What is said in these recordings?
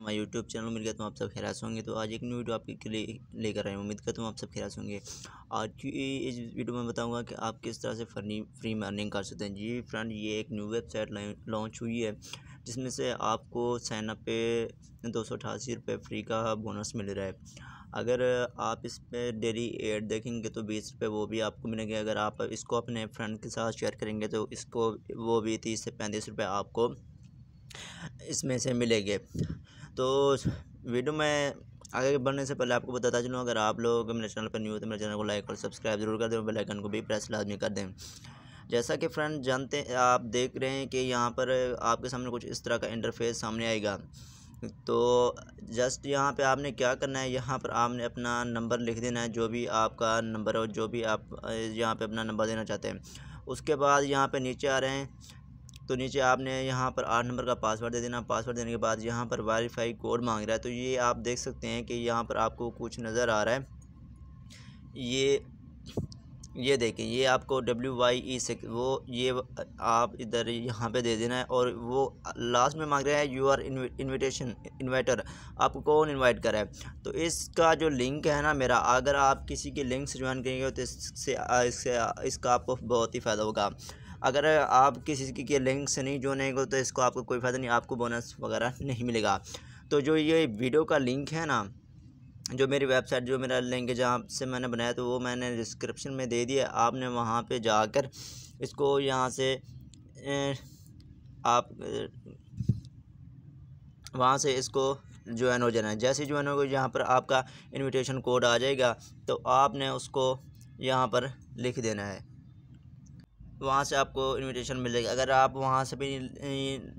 हमारे YouTube channel मिल गया तो आप सब खैरास होंगे तो आज एक न्यू वीडियो आपके लिए लेकर आए उम्मीद करता तो आप सब खैरास होंगे आज की इस वीडियो में बताऊंगा कि आप किस तरह से फर्नी फ्री में अर्निंग कर सकते हैं जी फ्रेंड ये एक न्यू वेबसाइट लॉन्च हुई है जिसमें से आपको साइनअप पे दो सौ अठासी रुपये फ्री का बोनस मिल रहा है अगर आप इस पर डेली एड देखेंगे तो बीस रुपये वो भी आपको मिलेंगे अगर आप इसको अपने फ्रेंड के साथ शेयर करेंगे तो इसको वो भी तीस से पैंतीस रुपये आपको इसमें से मिलेंगे तो वीडियो में आगे बढ़ने से पहले आपको बताता चलूँ अगर आप लोग मेरे चैनल पर न्यू हो तो मेरे चैनल को लाइक और सब्सक्राइब जरूर कर दें बेल आइकन को भी प्रेस लाजमी कर दें जैसा कि फ्रेंड जानते हैं आप देख रहे हैं कि यहाँ पर आपके सामने कुछ इस तरह का इंटरफेस सामने आएगा तो जस्ट यहाँ पे आपने क्या करना है यहाँ पर आपने अपना नंबर लिख देना है जो भी आपका नंबर और जो भी आप यहाँ पे अपना नंबर देना चाहते हैं उसके बाद यहाँ पे नीचे आ रहे हैं तो नीचे आपने यहाँ पर आठ नंबर का पासवर्ड दे देना पासवर्ड देने के बाद यहाँ पर वाईफाई कोड मांग रहा है तो ये आप देख सकते हैं कि यहाँ पर आपको कुछ नज़र आ रहा है ये ये देखें ये आपको डब्ल्यू वाई ई से वो ये आप इधर यहाँ पे दे देना है और वो लास्ट में मांग रहा है यू आर इन्विटेशन इन्वाइटर आपको कौन इनवाइट करा है तो इसका जो लिंक है ना मेरा अगर आप किसी के लिंक से ज्वाइन करेंगे तो इससे इससे इसका आपको बहुत ही फ़ायदा होगा अगर आप किसी की लिंक से नहीं जो नहीं तो इसको आपको कोई फ़ायदा नहीं आपको बोनस वगैरह नहीं मिलेगा तो जो ये वीडियो का लिंक है ना जो मेरी वेबसाइट जो मेरा लिंक है जहाँ से मैंने बनाया तो वो मैंने डिस्क्रिप्शन में दे दिया आपने वहाँ पे जाकर इसको यहाँ से आप वहाँ से इसको ज्वाइन हो जाना है जैसे ज्वाइन होगा यहाँ पर आपका इनविटेशन कोड आ जाएगा तो आपने उसको यहाँ पर लिख देना है वहाँ से आपको इनविटेशन मिलेगा अगर आप वहाँ से भी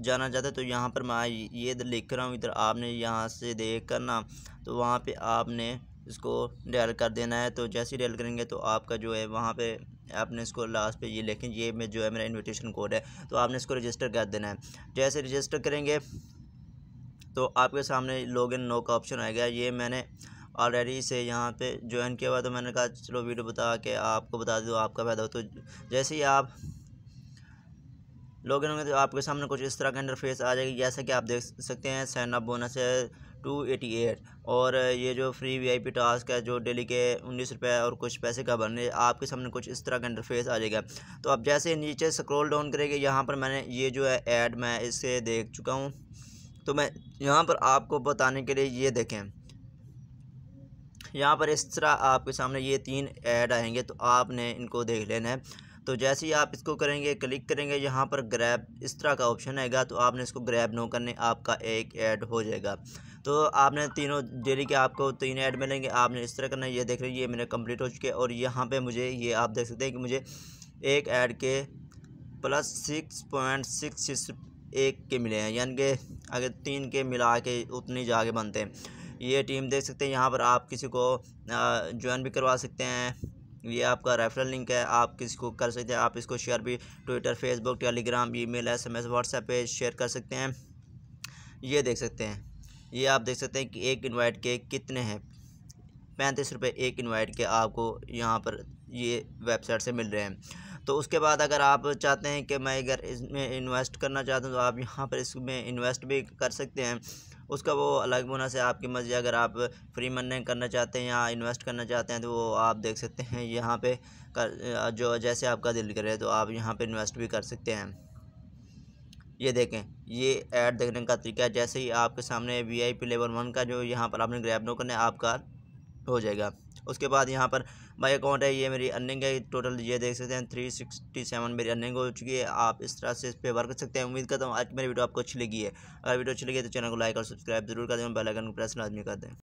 जाना चाहते हैं तो यहाँ पर मैं ये इधर लिख रहा हूँ इधर आपने यहाँ से देख कर ना तो वहाँ पे आपने इसको डायल कर देना है तो जैसे ही डायल करेंगे तो आपका जो है वहाँ पे आपने इसको लास्ट पे ये लेकिन ये में जो है मेरा इनविटेशन कोड है तो आपने इसको रजिस्टर कर देना है जैसे रजिस्टर करेंगे तो आपके सामने लॉग इन नो का ऑप्शन आएगा ये मैंने ऑलरेडी से यहाँ पे ज्वाइन किया हुआ तो मैंने कहा चलो वीडियो बता के आपको बता दूँ आपका फ़ायदा हो तो जैसे ही आप लॉगिन होंगे तो आपके सामने कुछ इस तरह का इंटरफेस आ जाएगी जैसा कि आप देख सकते हैं सैन अप बोनस है टू एटी एट और ये जो फ्री वीआईपी टास्क है जो डेली के उन्नीस रुपये और कुछ पैसे का बनने आपके सामने कुछ इस तरह का इंटरफेस आ जाएगा तो आप जैसे नीचे स्क्रॉल डाउन करेंगे यहाँ पर मैंने ये जो है ऐड मैं इसे देख चुका हूँ तो मैं यहाँ पर आपको बताने के लिए ये देखें यहाँ पर इस तरह आपके सामने ये तीन ऐड आएंगे तो आपने इनको देख लेना है तो जैसे ही आप इसको करेंगे क्लिक करेंगे यहाँ पर ग्रैब इस तरह का ऑप्शन आएगा तो आपने इसको ग्रैब नो करने आपका एक ऐड हो जाएगा तो आपने तीनों डेली के आपको तीन ऐड मिलेंगे आपने इस तरह करना ये देख रहे हैं ये मेरे कंप्लीट हो चुके हैं और यहाँ पे मुझे ये आप देख सकते हैं कि मुझे एक ऐड के प्लस सिक्स पॉइंट सिक्स एक के मिले हैं यानी कि अगर तीन के मिला के उतने जाके बनते हैं ये टीम देख सकते हैं यहाँ पर आप किसी को ज्वाइन भी करवा सकते हैं ये आपका रेफरल लिंक है आप किसी को कर सकते हैं आप इसको शेयर भी Twitter Facebook Telegram email SMS WhatsApp पे शेयर कर सकते हैं ये देख सकते हैं ये आप देख सकते हैं कि एक इनवाइट के कितने हैं पैंतीस रुपये एक इनवाइट के आपको यहाँ पर ये वेबसाइट से मिल रहे हैं तो उसके बाद अगर आप चाहते हैं कि मैं अगर इसमें इन्वेस्ट करना चाहता हूँ तो आप यहाँ पर इसमें इन्वेस्ट भी कर सकते हैं उसका वो अलग बोनस से आपकी मर्ज़ी अगर आप फ्री मन करना चाहते हैं या इन्वेस्ट करना चाहते हैं तो वो आप देख सकते हैं यहाँ पे कर जो जैसे आपका दिल करे तो आप यहाँ पे इन्वेस्ट भी कर सकते हैं ये देखें ये ऐड देखने का तरीका है जैसे ही आपके सामने वी आई पी लेवल वन का जो यहाँ पर आपने ग्रैप नो करना है आपका हो जाएगा उसके बाद यहाँ पर बाई अकाउंट है ये मेरी अर्निंग है टोटल ये देख सकते हैं थ्री सिक्सटी सेवन मेरी अर्निंग हो चुकी है आप इस तरह से इस पर वर्क कर सकते हैं उम्मीद करता हूँ आज मेरी वीडियो आपको अच्छी लगी है अगर वीडियो अच्छी लगी है तो चैनल को लाइक और सब्सक्राइब जरूर कर दें बेल आइकन को प्रेस लाजमी कर दें